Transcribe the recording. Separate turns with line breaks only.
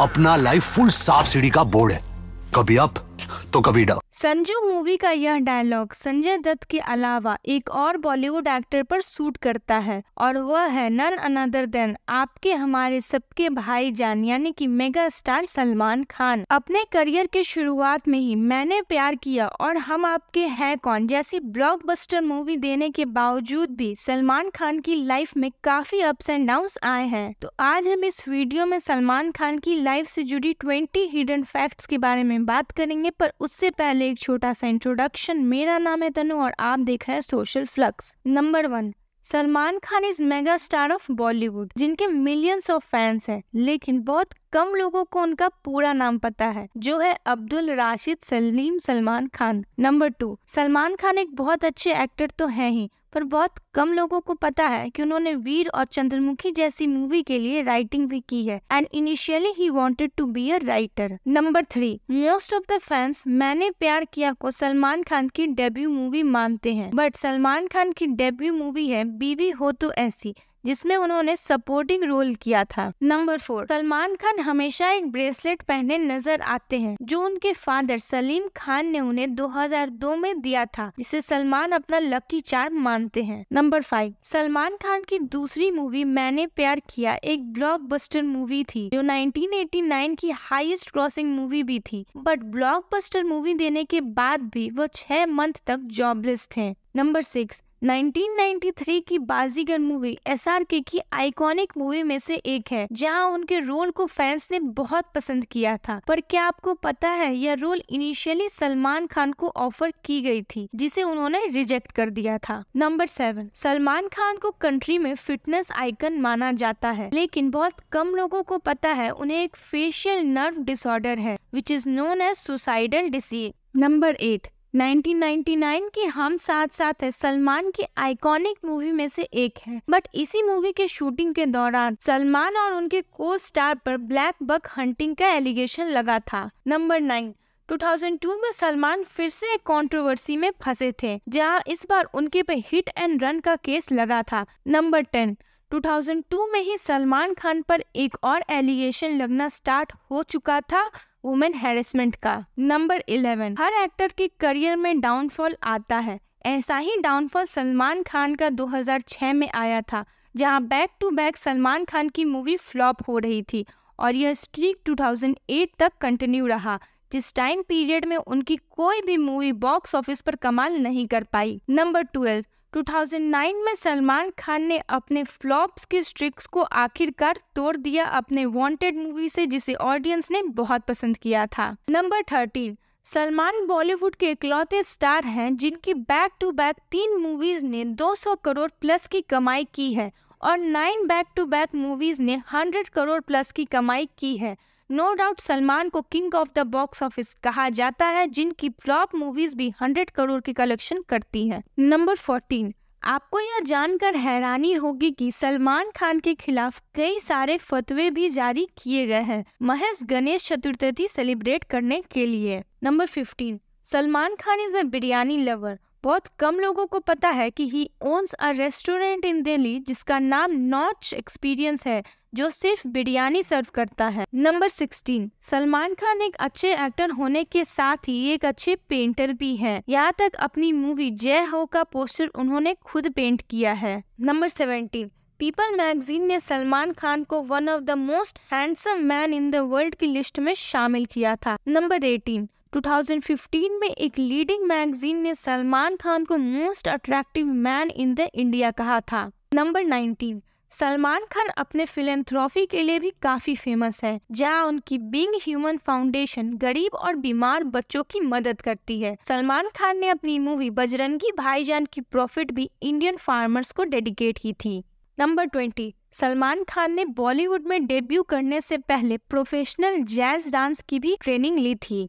अपना life full सांप सीढ़ी का बोर्ड है कभी अप तो कभी डाउन संजू मूवी का यह डायलॉग संजय दत्त के अलावा एक और बॉलीवुड एक्टर पर सूट करता है और वह है नन अनदर देन आपके हमारे सबके भाई जान यानी कि मेगा स्टार सलमान खान अपने करियर के शुरुआत में ही मैंने प्यार किया और हम आपके हैं कौन जैसी ब्लॉकबस्टर मूवी देने के बावजूद भी सलमान खान की लाइफ में काफी अप्स एंड डाउन आए हैं तो आज हम इस वीडियो में सलमान खान की लाइफ से जुड़ी ट्वेंटी हिडन फैक्ट्स के बारे में बात करेंगे पर उससे पहले पहले एक छोटा सा इंट्रोडक्शन मेरा नाम है तनु और आप देख रहे हैं social flux number one Salman Khan is mega star of Bollywood जिनके मिलियंस ऑफ फैंस हैं लेकिन बहुत कम लोगों को उनका पूरा नाम पता है जो है अब्दुल राशिद सलीम सलमान खान नंबर टू सलमान खान एक बहुत अच्छे एक्टर तो है ही पर बहुत कम लोगों को पता है कि उन्होंने वीर और चंद्रमुखी जैसी मूवी के लिए राइटिंग भी की है and initially he wanted to be a writer number three most of the fans मैंने प्यार किया को सलमान खान की डेब्यू मूवी मानते हैं बट सलमान खान की डेब्यू मूवी है बीवी हो तो ऐसी जिसमें उन्होंने सपोर्टिंग रोल किया था नंबर फोर सलमान खान हमेशा एक ब्रेसलेट पहने नजर आते हैं जो उनके फादर सलीम खान ने उन्हें 2002 में दिया था जिसे सलमान अपना लकी चार मानते हैं नंबर फाइव सलमान खान की दूसरी मूवी मैंने प्यार किया एक बस्टर मूवी थी जो 1989 की हाईएस्ट क्रॉसिंग मूवी भी थी बट ब्लॉक मूवी देने के बाद भी वो छह मंथ तक जॉबलेस थे नंबर सिक्स 1993 की बाजीगर मूवी एस आर के की आइकॉनिक मूवी में से एक है जहां उनके रोल को फैंस ने बहुत पसंद किया था पर क्या आपको पता है यह रोल इनिशियली सलमान खान को ऑफर की गई थी जिसे उन्होंने रिजेक्ट कर दिया था नंबर सेवन सलमान खान को कंट्री में फिटनेस आइकन माना जाता है लेकिन बहुत कम लोगों को पता है उन्हें एक फेशियल नर्व डिसऑर्डर है which is known as suicidal disease number eight 1999 की हम साथ साथ है सलमान की आइकॉनिक मूवी में से एक है बट इसी मूवी के शूटिंग के दौरान सलमान और उनके को स्टार पर ब्लैक बक हंटिंग का एलिगेशन लगा था नंबर नाइन 2002 में सलमान फिर से एक कंट्रोवर्सी में फंसे थे जहां इस बार उनके पे हिट एंड रन का केस लगा था नंबर टेन 2002 में ही सलमान खान पर एक और एलिगेशन लगना स्टार्ट हो चुका था वुमेन हेरेसमेंट का नंबर इलेवन हर एक्टर के करियर में डाउनफॉल आता है ऐसा ही डाउनफॉल सलमान खान का 2006 में आया था जहां back to back Salman Khan की मूवी फ्लॉप हो रही थी और यह स्ट्रीक 2008 तक कंटिन्यू रहा जिस टाइम पीरियड में उनकी कोई भी मूवी बॉक्स ऑफिस पर कमाल नहीं कर पाई नंबर ट्वेल्व 2009 में सलमान खान ने अपने फ्लॉप्स के स्ट्रिक्स को आखिरकार तोड़ दिया अपने वांटेड मूवी से जिसे ऑडियंस ने बहुत पसंद किया था नंबर थर्टीन सलमान बॉलीवुड के इकलौते स्टार हैं जिनकी बैक टू बैक तीन मूवीज ने 200 करोड़ प्लस की कमाई की है और nine back to back movies ने 100 करोड़ प्लस की कमाई की है नो डाउट सलमान को king of the box office कहा जाता है जिनकी फ्लॉप मूवीज भी हंड्रेड करोड़ की कलेक्शन करती है नंबर फोर्टीन आपको यह जानकर हैरानी होगी कि सलमान खान के खिलाफ कई सारे फतवे भी जारी किए गए हैं महज गणेश चतुर्थी सेलिब्रेट करने के लिए number fifteen Salman Khan is a biryani lover बहुत कम लोगों को पता है कि he owns a restaurant in Delhi जिसका नाम नॉच एक्सपीरियंस है जो सिर्फ बिरयानी सर्व करता है नंबर सिक्सटीन सलमान खान एक अच्छे एक्टर होने के साथ ही एक अच्छे पेंटर भी हैं। यहाँ तक अपनी मूवी जय हो का पोस्टर उन्होंने खुद पेंट किया है नंबर सेवेंटीन पीपल मैगजीन ने सलमान खान को one of the most handsome man in the world की लिस्ट में शामिल किया था नंबर एटीन 2015 में एक लीडिंग मैगजीन ने सलमान खान को most attractive man in the India कहा था नंबर 19 सलमान खान अपने फिलेंथ्रॉफी के लिए भी काफ़ी फेमस है जहां उनकी बिंग ह्यूमन फाउंडेशन गरीब और बीमार बच्चों की मदद करती है सलमान खान ने अपनी मूवी बजरंगी भाईजान की प्रॉफिट भी इंडियन फार्मर्स को डेडिकेट की थी नंबर ट्वेंटी सलमान खान ने बॉलीवुड में डेब्यू करने से पहले प्रोफेशनल जैज डांस की भी ट्रेनिंग ली थी